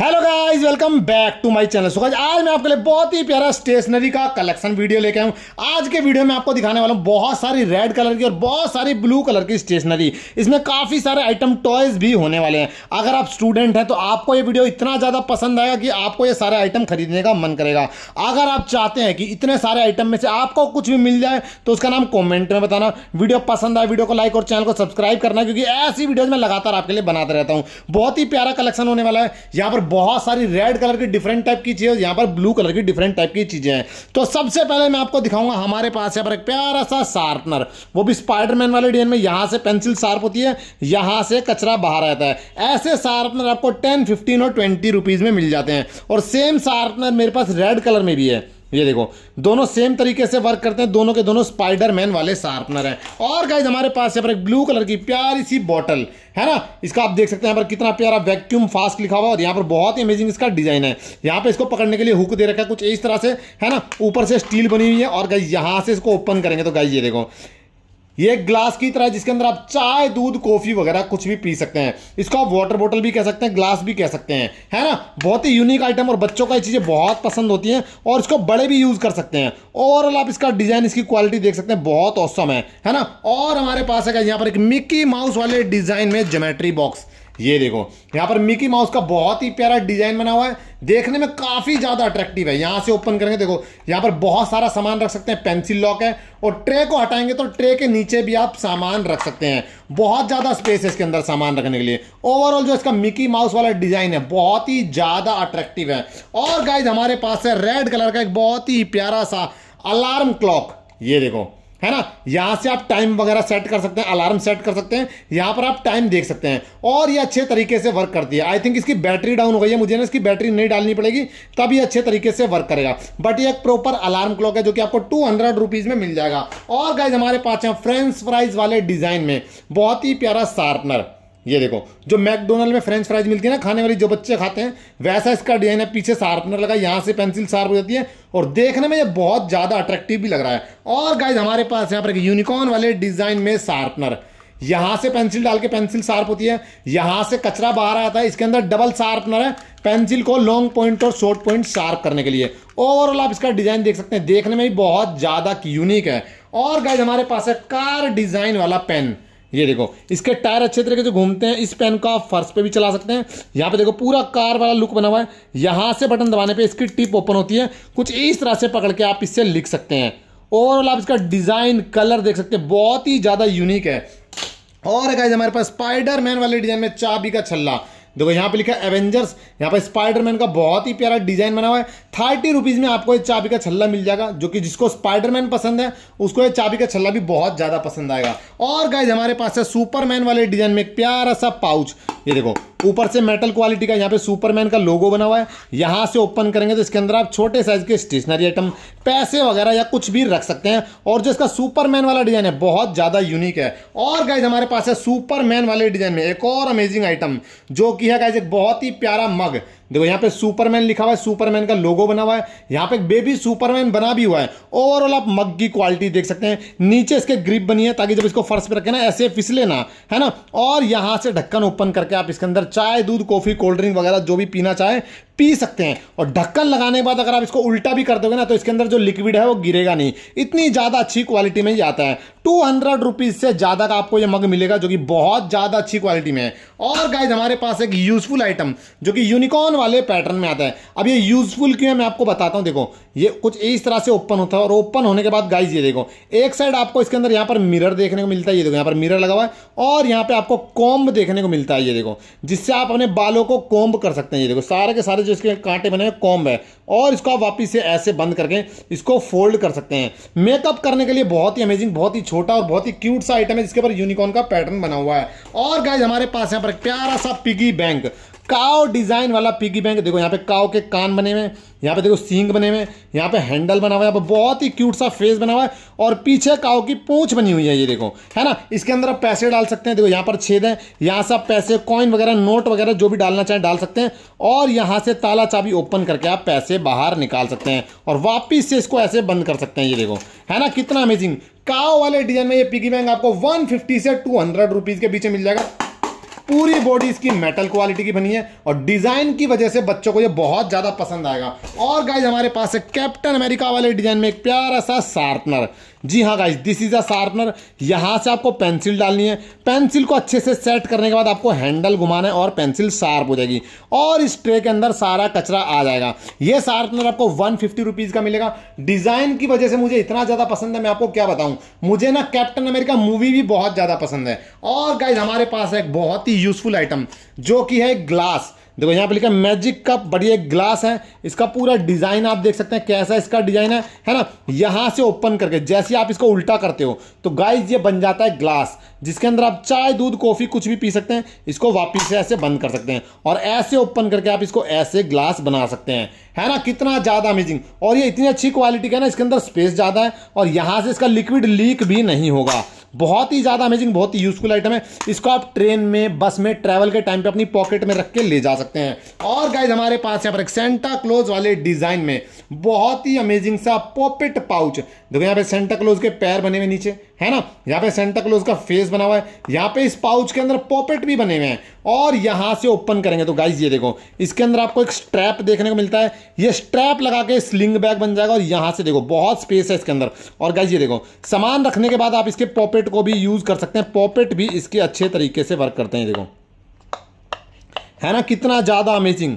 hello guys welcome back to my channel so आज मैं आपके लिए बहुत ही प्यारा स्टेशनरी का कलेक्शन वीडियो लेके आऊँ आज के वीडियो में आपको दिखाने वाला हूँ बहुत सारी रेड कलर की और बहुत सारी ब्लू कलर की स्टेशनरी इसमें काफ़ी सारे आइटम टॉयज भी होने वाले हैं अगर आप स्टूडेंट हैं तो आपको ये वीडियो इतना ज़्यादा पसंद आएगा कि आपको ये सारे आइटम खरीदने का मन करेगा अगर आप चाहते हैं कि इतने सारे आइटम में से आपको कुछ भी मिल जाए तो उसका नाम कॉमेंट में बताना वीडियो पसंद आए वीडियो को लाइक और चैनल को सब्सक्राइब करना क्योंकि ऐसी वीडियोज मैं लगातार आपके लिए बनाते रहता हूँ बहुत ही प्यारा कलेक्शन होने वाला है यहाँ पर बहुत सारी रेड कलर की डिफरेंट टाइप की चीज़ें यहाँ पर ब्लू कलर की डिफरेंट टाइप की चीज़ें हैं तो सबसे पहले मैं आपको दिखाऊंगा हमारे पास यहाँ पर एक प्यारा सा शार्पनर वो भी स्पाइडरमैन वाले डिजाइन में यहाँ से पेंसिल शार्प होती है यहाँ से कचरा बाहर रहता है ऐसे शार्पनर आपको टेन फिफ्टीन और ट्वेंटी रुपीज़ में मिल जाते हैं और सेम शार्पनर मेरे पास रेड कलर में भी है ये देखो दोनों सेम तरीके से वर्क करते हैं दोनों के दोनों स्पाइडर मैन वाले शार्पनर हैं और गाइज हमारे पास यहाँ पर एक ब्लू कलर की प्यारी सी बॉटल है ना इसका आप देख सकते हैं यहाँ पर कितना प्यारा वैक्यूम फास्ट लिखा हुआ और यहाँ पर बहुत ही अमेजिंग इसका डिजाइन है यहाँ पे इसको पकड़ने के लिए हुक दे रखा है कुछ इस तरह से है ना ऊपर से स्टील बनी हुई है और गाइज यहाँ से इसको ओपन करेंगे तो गाइज ये देखो ये ग्लास की तरह जिसके अंदर आप चाय दूध कॉफी वगैरह कुछ भी पी सकते हैं इसको आप वाटर बोटल भी कह सकते हैं ग्लास भी कह सकते हैं है ना बहुत ही यूनिक आइटम और बच्चों का ये चीज़ें बहुत पसंद होती हैं और इसको बड़े भी यूज़ कर सकते हैं ओवरऑल आप इसका डिज़ाइन इसकी क्वालिटी देख सकते हैं बहुत औसम है है ना और हमारे पास है यहाँ पर एक मिक्की माउस वाले डिज़ाइन में जोमेट्री बॉक्स ये देखो यहाँ पर मिकी माउस का बहुत ही प्यारा डिजाइन बना हुआ है देखने में काफ़ी ज़्यादा अट्रैक्टिव है यहाँ से ओपन करेंगे देखो यहाँ पर बहुत सारा सामान रख सकते हैं पेंसिल लॉक है और ट्रे को हटाएंगे तो ट्रे के नीचे भी आप सामान रख सकते हैं बहुत ज़्यादा स्पेस है इसके अंदर सामान रखने के लिए ओवरऑल जो इसका मिकी माउस वाला डिज़ाइन है बहुत ही ज़्यादा अट्रैक्टिव है और गाइज हमारे पास है रेड कलर का एक बहुत ही प्यारा सा अलार्म क्लॉक ये देखो है ना यहाँ से आप टाइम वगैरह सेट कर सकते हैं अलार्म सेट कर सकते हैं यहाँ पर आप टाइम देख सकते हैं और ये अच्छे तरीके से वर्क करती है आई थिंक इसकी बैटरी डाउन हो गई है मुझे ना इसकी बैटरी नहीं डालनी पड़ेगी तब ये अच्छे तरीके से वर्क करेगा बट ये एक प्रॉपर अलार्म क्लॉक है जो कि आपको टू हंड्रेड रुपीज़ में मिल जाएगा और गाइज हमारे पास है फ्रेंच फ्राइज वाले डिज़ाइन में बहुत ही प्यारा शार्पनर ये देखो जो मैकडोनल्ड में फ्रेंच फ्राइज मिलती है ना खाने वाली जो बच्चे खाते हैं वैसा इसका डिजाइन है पीछे शार्पनर लगा यहाँ से पेंसिल शार्प हो जाती है और देखने में ये बहुत ज़्यादा अट्रैक्टिव भी लग रहा है और गाइज हमारे पास यहाँ पर यूनिकॉर्न वाले डिज़ाइन में शार्पनर यहाँ से पेंसिल डाल के पेंसिल शार्प होती है यहाँ से कचरा बाहर आता है इसके अंदर डबल शार्पनर है पेंसिल को लॉन्ग पॉइंट और शॉर्ट पॉइंट शार्प करने के लिए ओवरऑल आप इसका डिजाइन देख सकते हैं देखने में भी बहुत ज़्यादा यूनिक है और गाइज हमारे पास है कार डिज़ाइन वाला पेन ये देखो इसके टायर अच्छे तरीके से घूमते हैं इस पेन को आप फर्श पे भी चला सकते हैं यहाँ पे देखो पूरा कार वाला लुक बना हुआ है यहाँ से बटन दबाने पे इसकी टिप ओपन होती है कुछ इस तरह से पकड़ के आप इससे लिख सकते हैं ओवरऑल आप इसका डिज़ाइन कलर देख सकते हैं बहुत ही ज़्यादा यूनिक है और गाइज हमारे पास स्पाइडर मैन वाले डिज़ाइन में चाबी का छल्ला देखो यहाँ पे लिखा है एवेंजर्स यहाँ पे स्पाइडरमैन का बहुत ही प्यारा डिजाइन बना हुआ है थर्टी रुपीज़ में आपको ये चाबी का छल्ला मिल जाएगा जो कि जिसको स्पाइडरमैन पसंद है उसको ये चाबी का छल्ला भी बहुत ज़्यादा पसंद आएगा और गाइज हमारे पास है सुपरमैन वाले डिजाइन में एक प्यारा सा पाउच ये देखो ऊपर से मेटल क्वालिटी का यहाँ पे सुपरमैन का लोगो बना हुआ है यहाँ से ओपन करेंगे तो इसके अंदर आप छोटे साइज के स्टेशनरी आइटम पैसे वगैरह या कुछ भी रख सकते हैं और जो इसका सुपरमैन वाला डिजाइन है बहुत ज़्यादा यूनिक है और गाइज हमारे पास है सुपरमैन वाले डिजाइन में एक और अमेजिंग आइटम जो कि है गाइज एक बहुत ही प्यारा मग देखो यहाँ पे सुपरमैन लिखा हुआ है सुपरमैन का लोगो बना हुआ है यहाँ पे बेबी सुपरमैन बना भी हुआ है ओवरऑल आप मग की क्वालिटी देख सकते हैं नीचे इसके ग्रिप बनी है ताकि जब इसको फर्श पे रखें ना ऐसे फिसले ना है ना और यहाँ से ढक्कन ओपन करके आप इसके अंदर चाय दूध कॉफी कोल्ड ड्रिंक वगैरह जो भी पीना चाहे पी सकते हैं और ढक्कन लगाने के बाद अगर आप इसको उल्टा भी कर दोगे ना तो इसके अंदर जो लिक्विड है वो गिरेगा नहीं इतनी ज़्यादा अच्छी क्वालिटी में ही आता है टू हंड्रेड रुपीज़ से ज़्यादा का आपको ये मग मिलेगा जो कि बहुत ज़्यादा अच्छी क्वालिटी में है और गाइज हमारे पास एक यूज़फुल आइटम जो कि यूनिकॉर्न वाले पैटर्न में आता है अब ये यूज़फुल क्यों है मैं आपको बताता हूँ देखो ये कुछ इस तरह से ओपन होता है और ओपन होने के बाद गाइज ये देखो एक साइड आपको इसके अंदर यहाँ पर मिरर देखने को मिलता है ये देखो यहाँ पर मिरर लगा हुआ है और यहाँ पर आपको कॉम्ब देखने को मिलता है ये देखो जिससे आप अपने बालों को कॉम्ब कर सकते हैं ये देखो सारे के सारे जो इसके कांटे बने हुए कॉम्ब है और इसको आप वापिस से ऐसे बंद करके इसको फोल्ड कर सकते हैं मेकअप करने के लिए बहुत ही अमेजिंग बहुत ही छोटा और बहुत ही क्यूट सा आइटम है जिसके ऊपर यूनिकॉर्न का पैटर्न बना हुआ है और गाइज हमारे पास यहाँ पर प्यारा सा पिगी बैंक काव डिज़ाइन वाला पिगी बैंक देखो यहाँ पे काओ के कान बने हुए यहाँ पे देखो सींग बने हुए यहाँ पे हैंडल बना हुआ है यहाँ पे बहुत ही क्यूट सा फेस बना हुआ है और पीछे काव की पूंछ बनी हुई है ये देखो है ना इसके अंदर आप पैसे डाल सकते हैं देखो यहाँ पर छेद है यहाँ से आप पैसे कॉइन वगैरह नोट वगैरह जो भी डालना चाहें डाल सकते हैं और यहाँ से ताला चाबी ओपन करके आप पैसे बाहर निकाल सकते हैं और वापिस से इसको ऐसे बंद कर सकते हैं ये देखो है ना कितना अमेजिंग काव वाले डिजाइन में ये पिगी बैंक आपको वन से टू रुपीस के बीच में मिल जाएगा पूरी बॉडी इसकी मेटल क्वालिटी की बनी है और डिज़ाइन की वजह से बच्चों को ये बहुत ज़्यादा पसंद आएगा और गाइज हमारे पास है कैप्टन अमेरिका वाले डिज़ाइन में एक प्यारा सा शार्पनर जी हाँ guys this is a sharpener यहाँ से आपको पेंसिल डालनी है पेंसिल को अच्छे से सेट करने के बाद आपको हैंडल घुमाना है और पेंसिल शार्प हो जाएगी और इस ट्रे के अंदर सारा कचरा आ जाएगा ये शार्पनर आपको वन फिफ्टी का मिलेगा डिज़ाइन की वजह से मुझे इतना ज़्यादा पसंद है मैं आपको क्या बताऊँ मुझे ना कैप्टन अमेरिका मूवी भी बहुत ज़्यादा पसंद है और गाइज हमारे पास है एक बहुत ही यूजफुल आइटम जो कि है ग्लास देखो यहाँ पे लिखा है मैजिक कप बढ़िया ग्लास है इसका पूरा डिज़ाइन आप देख सकते हैं कैसा इसका डिज़ाइन है है ना यहाँ से ओपन करके जैसे आप इसको उल्टा करते हो तो गाइस ये बन जाता है ग्लास जिसके अंदर आप चाय दूध कॉफ़ी कुछ भी पी सकते हैं इसको वापिस से ऐसे बंद कर सकते हैं और ऐसे ओपन करके आप इसको ऐसे ग्लास बना सकते हैं है ना कितना ज़्यादा अमेजिंग और ये इतनी अच्छी क्वालिटी का है ना इसके अंदर स्पेस ज़्यादा है और यहाँ से इसका लिक्विड लीक भी नहीं होगा बहुत ही ज़्यादा अमेजिंग बहुत ही यूजफुल आइटम है इसको आप ट्रेन में बस में ट्रैवल के टाइम पे अपनी पॉकेट में रख के ले जा सकते हैं और गाइज हमारे पास यहाँ पर एक सेंटा क्लोज वाले डिज़ाइन में बहुत ही अमेजिंग सा पॉपेट पाउच देखो यहाँ पे सेंटा क्लोज के पैर बने हुए नीचे है ना यहाँ पे सेंटा क्लोज का फेस बना हुआ है यहाँ पे इस पाउच के अंदर पॉपेट भी बने हुए हैं और यहाँ से ओपन करेंगे तो गाइज ये देखो इसके अंदर आपको एक स्ट्रैप देखने को मिलता है ये स्ट्रैप लगा के स्लिंग बैग बन जाएगा और यहाँ से देखो बहुत स्पेस है इसके अंदर और गाइज ये देखो सामान रखने के बाद आप इसके पॉपेट को भी यूज़ कर सकते हैं पॉपेट भी इसके अच्छे तरीके से वर्क करते हैं देखो है ना कितना ज़्यादा अमेजिंग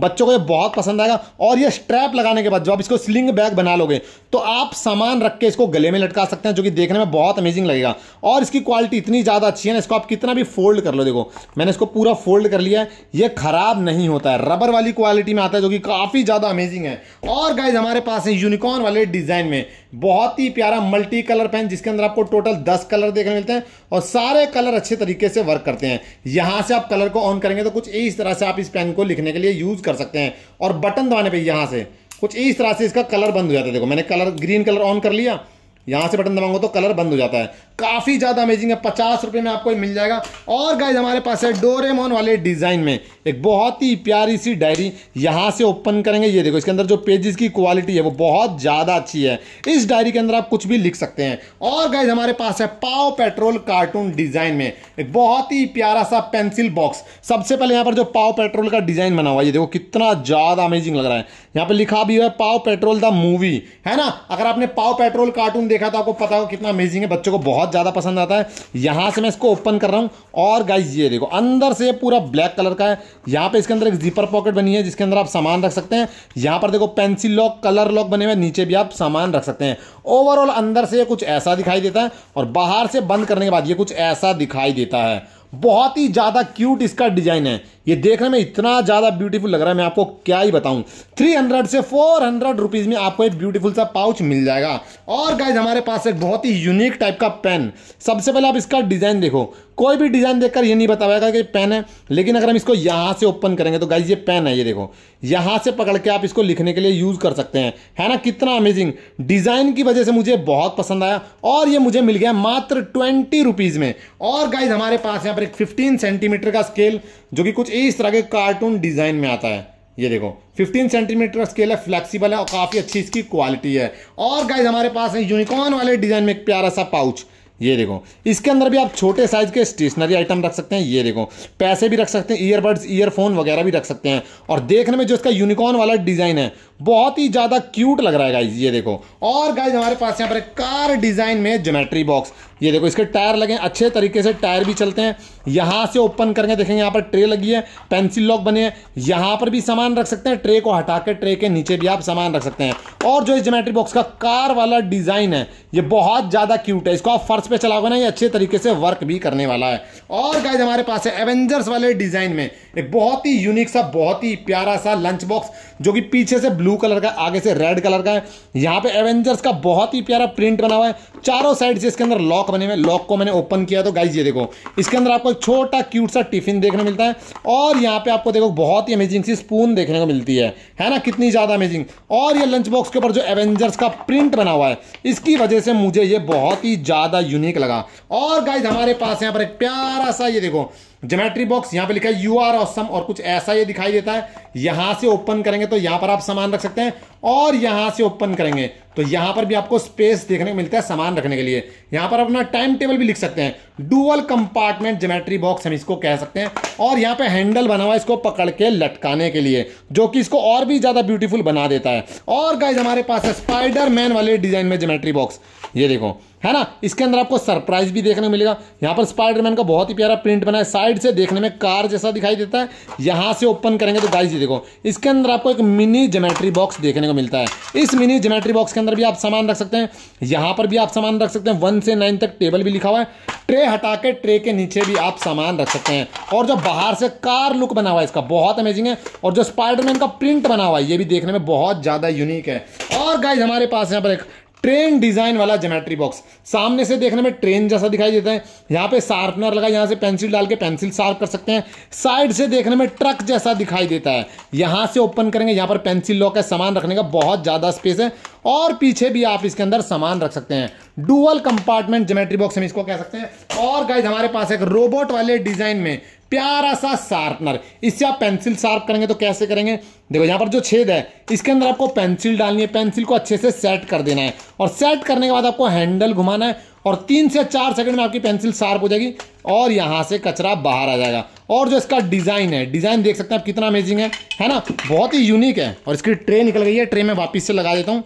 बच्चों को ये बहुत पसंद आएगा और ये स्ट्रैप लगाने के बाद जब आप इसको स्लिंग बैग बना लोगे तो आप सामान रख के इसको गले में लटका सकते हैं जो कि देखने में बहुत अमेजिंग लगेगा और इसकी क्वालिटी इतनी ज़्यादा अच्छी है ना इसको आप कितना भी फोल्ड कर लो देखो मैंने इसको पूरा फोल्ड कर लिया है ये ख़राब नहीं होता है रबर वाली क्वालिटी में आता है जो कि काफ़ी ज़्यादा अमेजिंग है और गाइज हमारे पास है यूनिकॉर्न वाले डिज़ाइन में बहुत ही प्यारा मल्टी कलर पेन जिसके अंदर आपको टोटल दस कलर देखने मिलते हैं और सारे कलर अच्छे तरीके से वर्क करते हैं यहाँ से आप कलर को ऑन करेंगे तो कुछ इस तरह से आप इस पेन को लिखने के लिए यूज़ कर कर सकते हैं और बटन दबाने पे यहाँ से कुछ इस तरह से इसका कलर बंद हो जाता है देखो मैंने कलर ग्रीन कलर ऑन कर लिया यहाँ से बटन दबाऊंगा तो कलर बंद हो जाता है काफ़ी ज़्यादा अमेजिंग है पचास रुपये में आपको मिल जाएगा और गाइज हमारे पास है डोरेमोन वाले डिज़ाइन में एक बहुत ही प्यारी सी डायरी यहाँ से ओपन करेंगे ये देखो इसके अंदर जो पेजेस की क्वालिटी है वो बहुत ज़्यादा अच्छी है इस डायरी के अंदर आप कुछ भी लिख सकते हैं और गाइज हमारे पास है पाओ पेट्रोल कार्टून डिज़ाइन में एक बहुत ही प्यारा सा पेंसिल बॉक्स सबसे पहले यहाँ पर जो पाओ पेट्रोल का डिज़ाइन बना हुआ है ये देखो कितना ज़्यादा अमेजिंग लग रहा है यहाँ पर लिखा भी हुआ है पाओ पेट्रोल द मूवी है ना अगर आपने पाओ पेट्रोल कार्टून देखा तो आपको पता हो कितना अमेजिंग है बच्चों को बहुत ज़्यादा पसंद आता है यहाँ से मैं इसको ओपन कर रहा हूँ और गाइज ये देखो अंदर से पूरा ब्लैक कलर का है यहाँ पे इसके अंदर एक जीपर पॉकेट बनी है जिसके अंदर आप सामान रख सकते हैं यहाँ पर देखो पेंसिल लॉक कलर लॉक बने हुए नीचे भी आप सामान रख सकते हैं ओवरऑल अंदर से कुछ ऐसा दिखाई देता है और बाहर से बंद करने के बाद ये कुछ ऐसा दिखाई देता है बहुत ही ज़्यादा क्यूट इसका डिज़ाइन है ये देखने में इतना ज़्यादा ब्यूटीफुल लग रहा है मैं आपको क्या ही बताऊं 300 से 400 हंड्रेड रुपीज़ में आपको एक ब्यूटीफुल सा पाउच मिल जाएगा और गाइज हमारे पास एक बहुत ही यूनिक टाइप का पेन सबसे पहले आप इसका डिज़ाइन देखो कोई भी डिज़ाइन देखकर ये नहीं बता पाएगा कि पेन है लेकिन अगर हम इसको यहाँ से ओपन करेंगे तो गाइज ये पेन है ये देखो यहाँ से पकड़ के आप इसको लिखने के लिए यूज़ कर सकते हैं है ना कितना अमेजिंग डिज़ाइन की वजह से मुझे बहुत पसंद आया और ये मुझे मिल गया मात्र ट्वेंटी रुपीज़ में और गाइज हमारे पास यहाँ पर एक फिफ्टीन सेंटीमीटर का स्केल जो कि कुछ इस तरह के कार्टून डिज़ाइन में आता है ये देखो 15 सेंटीमीटर स्केल है फ्लेक्सिबल है और काफ़ी अच्छी इसकी क्वालिटी है और गाइज हमारे पास है यूनिकॉर्न वाले डिज़ाइन में एक प्यारा सा पाउच ये देखो इसके अंदर भी आप छोटे साइज के स्टेशनरी आइटम रख सकते हैं ये देखो पैसे भी रख सकते हैं ईयरबड्स ईयरफोन वगैरह भी रख सकते हैं और देखने में जो इसका यूनिकॉर्न वाला डिज़ाइन है बहुत ही ज़्यादा क्यूट लग रहा है गाइज ये देखो और गाइज हमारे पास यहाँ पर कार डिज़ाइन में जोमेट्री बॉक्स ये देखो इसके टायर लगे अच्छे तरीके से टायर भी चलते हैं यहाँ से ओपन करके देखेंगे यहाँ पर ट्रे लगी है पेंसिल लॉक बने हैं यहाँ पर भी सामान रख सकते हैं ट्रे को हटा के ट्रे के नीचे भी आप सामान रख सकते हैं और जो इस जोमेट्री बॉक्स का कार वाला डिज़ाइन है ये बहुत ज़्यादा क्यूट है इसको आप फर्श पर चलाओगे ना ये अच्छे तरीके से वर्क भी करने वाला है और गाइज हमारे पास है एवेंजर्स वाले डिज़ाइन में एक बहुत ही यूनिक सा बहुत ही प्यारा सा लंच बॉक्स जो कि पीछे से ब्लू कलर का आगे से रेड कलर का है यहाँ पे एवेंजर्स का बहुत ही प्यारा प्रिंट बना हुआ है चारों साइड से इसके अंदर लॉक बने हुए लॉक को मैंने ओपन किया तो गाइज ये देखो इसके अंदर आपको एक छोटा क्यूट सा टिफिन देखने मिलता है और यहाँ पे आपको देखो बहुत ही अमेजिंग सी स्पून देखने को मिलती है है ना कितनी ज़्यादा अमेजिंग और ये लंच बॉक्स के ऊपर जो एवेंजर्स का प्रिंट बना हुआ है इसकी वजह से मुझे ये बहुत ही ज़्यादा यूनिक लगा और गाइज हमारे पास यहाँ पर एक प्यारा सा ये देखो जोमेट्री बॉक्स यहां पे लिखा है यू आर और सम और कुछ ऐसा ये दिखाई देता है यहां से ओपन करेंगे तो यहां पर आप सामान रख सकते हैं और यहां से ओपन करेंगे तो यहां पर भी आपको स्पेस देखने को मिलता है सामान रखने के लिए यहां पर अपना टाइम टेबल भी लिख सकते हैं डुअल कंपार्टमेंट जोमेट्री बॉक्स हम इसको कह सकते हैं और यहां पे हैंडल बना हुआ है इसको पकड़ के लटकाने के लिए जो कि इसको और भी ज्यादा ब्यूटीफुल बना देता है और गाइज हमारे पास है स्पाइडर मैन वाले डिजाइन में जोमेट्री बॉक्स ये देखो है ना इसके अंदर आपको सरप्राइज भी देखने को मिलेगा यहाँ पर स्पाइडरमैन का बहुत ही प्यारा प्रिंट बना है साइड से देखने में कार जैसा दिखाई देता है यहाँ से ओपन करेंगे तो गाइस देखो इसके अंदर आपको एक मिनी जोमेट्री बॉक्स देखने को मिलता है इस मिनी जोमेट्री बॉक्स के अंदर भी आप सामान रख सकते हैं यहाँ पर भी आप सामान रख सकते हैं वन से नाइन तक टेबल भी लिखा हुआ है ट्रे हटा के ट्रे के नीचे भी आप सामान रख सकते हैं और जो बाहर से कार लुक बना हुआ है इसका बहुत अमेजिंग है और जो स्पाइडरमैन का प्रिंट बना हुआ है ये भी देखने में बहुत ज़्यादा यूनिक है और गाइज हमारे पास यहाँ पर एक ट्रेन डिजाइन वाला जेमेट्री बॉक्स सामने से देखने में ट्रेन जैसा दिखाई देता है यहाँ पे शार्पनर लगा यहाँ से पेंसिल डाल के पेंसिल शार्प कर सकते हैं साइड से देखने में ट्रक जैसा दिखाई देता है यहाँ से ओपन करेंगे यहाँ पर पेंसिल लॉक है सामान रखने का बहुत ज़्यादा स्पेस है और पीछे भी आप इसके अंदर सामान रख सकते हैं डुअल कंपार्टमेंट जोमेट्री बॉक्स हम इसको कह सकते हैं और गाइज हमारे पास एक रोबोट वाले डिजाइन में प्यारा सा शार्पनर इससे आप पेंसिल शार्प करेंगे तो कैसे करेंगे देखो यहाँ पर जो छेद है इसके अंदर आपको पेंसिल डालनी है पेंसिल को अच्छे से सेट कर देना है और सेट करने के बाद आपको हैंडल घुमाना है और तीन से चार सेकंड में आपकी पेंसिल शार्प हो जाएगी और यहाँ से कचरा बाहर आ जाएगा और जो इसका डिज़ाइन है डिज़ाइन देख सकते हैं आप कितना अमेजिंग है है ना बहुत ही यूनिक है और इसकी ट्रे निकल गई है ट्रे में वापिस से लगा देता हूँ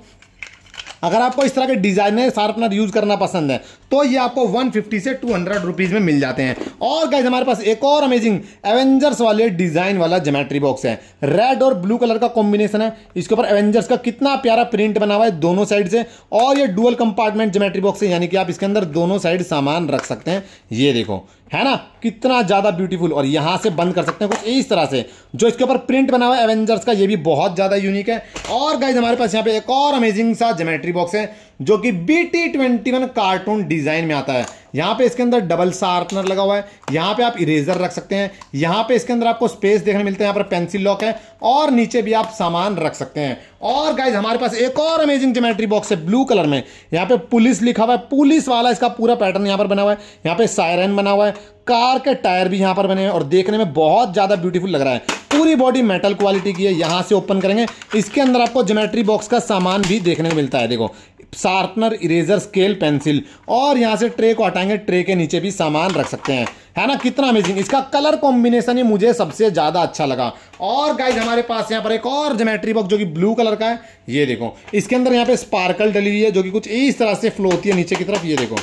अगर आपको इस तरह के डिजाइनर शार्पनर यूज़ करना पसंद है तो ये आपको 150 से 200 हंड्रेड में मिल जाते हैं और गाइज हमारे पास एक और अमेजिंग एवेंजर्स वाले डिजाइन वाला जोमेट्री बॉक्स है रेड और ब्लू कलर का कॉम्बिनेशन है इसके ऊपर एवेंजर्स का कितना प्यारा प्रिंट बना हुआ है दोनों साइड से और ये डुअल कंपार्टमेंट जोमेट्री बॉक्स है यानी कि आप इसके अंदर दोनों साइड सामान रख सकते हैं ये देखो है ना कितना ज़्यादा ब्यूटीफुल और यहां से बंद कर सकते हैं कुछ इस तरह से जो इसके ऊपर प्रिंट बना हुआ है एवेंजर्स का ये भी बहुत ज़्यादा यूनिक है और गाइज हमारे पास यहाँ पे एक और अमेजिंग सा जोमेट्री बॉक्स है जो कि B T twenty one cartoon design में आता है यहाँ पे इसके अंदर डबल शार्पनर लगा हुआ है यहाँ पे आप इरेजर रख सकते हैं यहाँ पे इसके अंदर आपको स्पेस देखने मिलते हैं यहाँ पर पेंसिल लॉक है और नीचे भी आप सामान रख सकते हैं और गाइज हमारे पास एक और अमेजिंग जोमेट्री बॉक्स है ब्लू कलर में यहाँ पे पुलिस लिखा हुआ है पुलिस वाला इसका पूरा पैटर्न यहाँ पर बना हुआ है यहाँ पे सायरन बना हुआ है कार के टायर भी यहाँ पर बने हैं और देखने में बहुत ज़्यादा ब्यूटीफुल लग रहा है पूरी बॉडी मेटल क्वालिटी की है यहाँ से ओपन करेंगे इसके अंदर आपको जोमेट्री बॉक्स का सामान भी देखने को मिलता है देखो शार्पनर इरेजर स्केल पेंसिल और यहाँ से ट्रे को हटाएंगे ट्रे के नीचे भी सामान रख सकते हैं है ना कितना अमेजिंग इसका कलर कॉम्बिनेशन ही मुझे सबसे ज़्यादा अच्छा लगा और गाइज हमारे पास यहाँ पर एक और जोमेट्री बॉक्स जो कि ब्लू कलर का है ये देखो इसके अंदर यहाँ पे स्पार्कल डली हुई है जो कि कुछ इस तरह से फ्लो होती है नीचे की तरफ ये देखो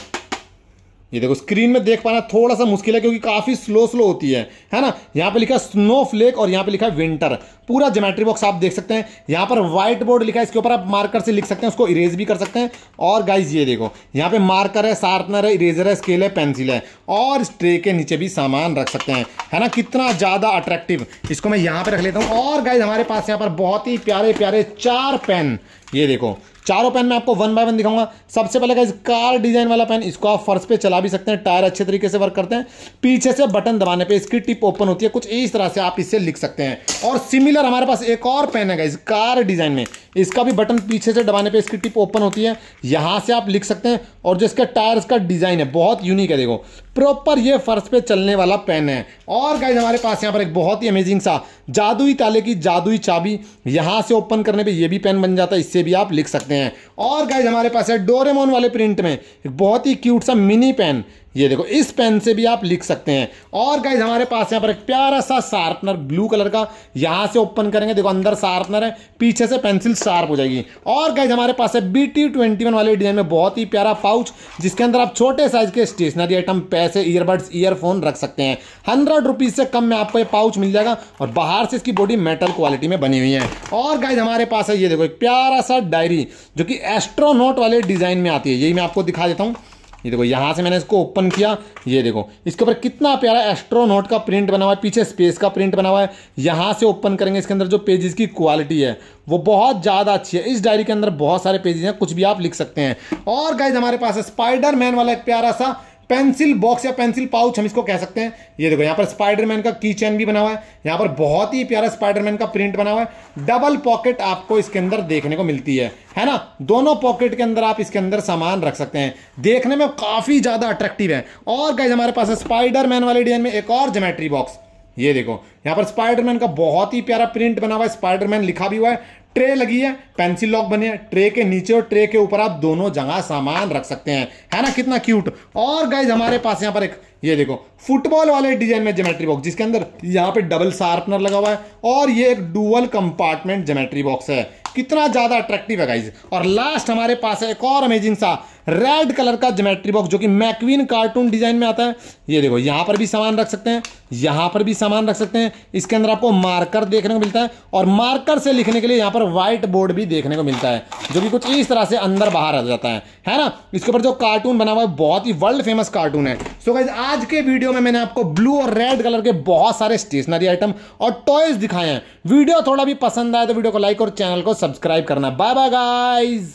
ये देखो स्क्रीन में देख पाना थोड़ा सा मुश्किल है क्योंकि काफ़ी स्लो स्लो होती है है ना यहाँ पे लिखा है स्नो फ्लेक और यहाँ पे लिखा है विंटर पूरा जोमेट्री बॉक्स आप देख सकते हैं यहाँ पर व्हाइट बोर्ड लिखा है इसके ऊपर आप मार्कर से लिख सकते हैं उसको इरेज भी कर सकते हैं और गाइज ये देखो यहाँ पे मार्कर है शार्पनर है इरेजर है स्केल है पेंसिल है और स्ट्रे के नीचे भी सामान रख सकते हैं है ना कितना ज़्यादा अट्रैक्टिव इसको मैं यहाँ पे रख लेता हूँ और गाइज हमारे पास यहाँ पर बहुत ही प्यारे प्यारे चार पेन ये देखो चारों पेन में आपको वन बाय वन दिखाऊंगा सबसे पहले का इस कार डिजाइन वाला पेन इसको आप फर्श पे चला भी सकते हैं टायर अच्छे तरीके से वर्क करते हैं पीछे से बटन दबाने पे इसकी टिप ओपन होती है कुछ इस तरह से आप इससे लिख सकते हैं और सिमिलर हमारे पास एक और पेन है इस कार डिजाइन में इसका भी बटन पीछे से दबाने पर इसकी टिप ओपन होती है यहां से आप लिख सकते हैं और जो इसके टायर का डिजाइन है बहुत यूनिक है देखो प्रॉपर ये फर्श पे चलने वाला पेन है और गाइज हमारे पास यहाँ पर एक बहुत ही अमेजिंग सा जादुई ताले की जादुई चाबी यहाँ से ओपन करने पे ये भी पेन बन जाता है इससे भी आप लिख सकते हैं और गाइज हमारे पास है डोरेमोन वाले प्रिंट में एक बहुत ही क्यूट सा मिनी पेन ये देखो इस पेन से भी आप लिख सकते हैं और गाइज हमारे पास यहाँ पर एक प्यारा सा शार्पनर ब्लू कलर का यहाँ से ओपन करेंगे देखो अंदर शार्पनर है पीछे से पेंसिल शार्प हो जाएगी और गाइज हमारे पास है बी टी ट्वेंटी वन वाले डिजाइन में बहुत ही प्यारा पाउच जिसके अंदर आप छोटे साइज के स्टेशनरी आइटम पैसे ईयरबड्स ईयरफोन रख सकते हैं हंड्रेड रुपीज़ से कम में आपको ये पाउच मिल जाएगा और बाहर से इसकी बॉडी मेटल क्वालिटी में बनी हुई है और गाइज हमारे पास है ये देखो एक प्यारा सा डायरी जो कि एस्ट्रोनोट वाले डिजाइन में आती है यही मैं आपको दिखा देता हूँ ये देखो यहाँ से मैंने इसको ओपन किया ये देखो इसके ऊपर कितना प्यारा एस्ट्रोनॉट का प्रिंट बना हुआ है पीछे स्पेस का प्रिंट बना हुआ है यहाँ से ओपन करेंगे इसके अंदर जो पेजेस की क्वालिटी है वो बहुत ज़्यादा अच्छी है इस डायरी के अंदर बहुत सारे पेजेस हैं कुछ भी आप लिख सकते हैं और गाइज हमारे पास है स्पाइडर मैन वाला एक प्यारा सा पेंसिल बॉक्स या पेंसिल पाउच हम इसको कह सकते हैं ये देखो यहाँ पर स्पाइडरमैन का की चैन भी बना हुआ है यहाँ पर बहुत ही प्यारा स्पाइडरमैन का प्रिंट बना हुआ है डबल पॉकेट आपको इसके अंदर देखने को मिलती है है ना दोनों पॉकेट के अंदर आप इसके अंदर सामान रख सकते हैं देखने में काफ़ी ज़्यादा अट्रैक्टिव है और गाइज हमारे पास स्पाइडरमैन वाले डिजाइन में एक और जोमेट्री बॉक्स ये देखो यहाँ पर स्पाइडरमैन का बहुत ही प्यारा प्रिंट बना हुआ है स्पाइडरमैन लिखा भी हुआ है ट्रे लगी है पेंसिल लॉक बने हैं ट्रे के नीचे और ट्रे के ऊपर आप दोनों जगह सामान रख सकते हैं है ना कितना क्यूट और गाइज हमारे पास यहाँ पर एक ये देखो फुटबॉल वाले डिजाइन में ज्योमेट्री बॉक्स जिसके अंदर यहाँ पे डबल शार्पनर लगा हुआ है और ये एक डुअल कंपार्टमेंट ज्योमेट्री बॉक्स है कितना ज़्यादा अट्रैक्टिव है गाइज और लास्ट हमारे पास है एक और अमेजिंग सा रेड कलर का जोमेट्री बॉक्स जो कि मैकवीन कार्टून डिजाइन में आता है ये देखो यहां पर भी सामान रख सकते हैं यहां पर भी सामान रख सकते हैं इसके अंदर आपको मार्कर देखने को मिलता है और मार्कर से लिखने के लिए यहाँ पर व्हाइट बोर्ड भी देखने को मिलता है जो कि कुछ इस तरह से अंदर बाहर आ जाता है है ना इसके ऊपर जो कार्टून बना हुआ है बहुत ही वर्ल्ड फेमस कार्टून है सो गाइज आज के वीडियो में मैंने आपको ब्लू और रेड कलर के बहुत सारे स्टेशनरी आइटम और टॉयज दिखाए हैं वीडियो थोड़ा भी पसंद आए तो वीडियो को लाइक और चैनल को सब्सक्राइब करना बाय बाय गाइज